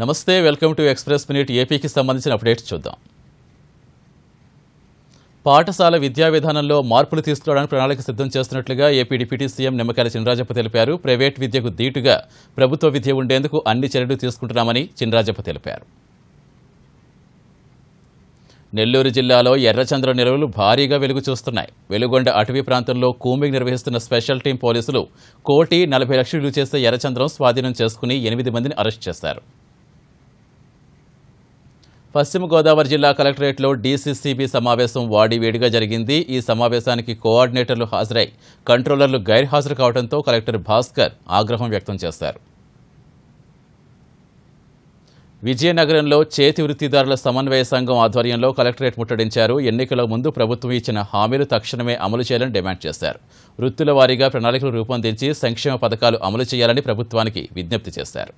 నమస్తే welcome to express minute ఏపీకి సంబంధించిన అప్డేట్స్ చూద్దాం పాఠశాల విద్యా విధానంలో మార్పులు తీసుకురావడానికి ప్రణాళిక సిద్ధం చేస్తున్నట్లుగా ఏపీ డిప్యూటీ సీఎం నిమ్మకాయల చినరాజప్ప తెలిపారు ప్రైవేట్ విద్యకు దీటుగా ప్రభుత్వ విద్య ఉండేందుకు అన్ని చర్యలు తీసుకుంటున్నామని చినరాజప్ప తెలిపారు నెల్లూరు జిల్లాలో ఎర్రచంద్ర నిల్వలు భారీగా వెలుగు చూస్తున్నాయి వెలుగొండ అటవీ ప్రాంతంలో కూమింగ్ నిర్వహిస్తున్న స్పెషల్ టీం పోలీసులు కోటి నలభై లక్షలు చేసే ఎర్రచంద్రం స్వాధీనం చేసుకుని ఎనిమిది మందిని అరెస్ట్ చేశారు పశ్చిమ గోదావరి జిల్లా కలెక్టరేట్లో డీసీసీబీ సమావేశం వాడివేడిగా జరిగింది ఈ సమావేశానికి కోఆర్డినేటర్లు హాజరై కంట్రోలర్లు గైర్హాజరు కావడంతో కలెక్టర్ భాస్కర్ ఆగ్రహం వ్యక్తం చేశారు విజయనగరంలో చేతి వృత్తిదారుల సమన్వయ సంఘం ఆధ్వర్యంలో కలెక్టరేట్ ముట్టడించారు ఎన్నికల ముందు ప్రభుత్వం ఇచ్చిన హామీలు తక్షణమే అమలు చేయాలని డిమాండ్ చేశారు వృత్తుల వారీగా ప్రణాళికలు రూపొందించి సంక్షేమ పథకాలు అమలు చేయాలని ప్రభుత్వానికి విజ్ఞప్తి చేశారు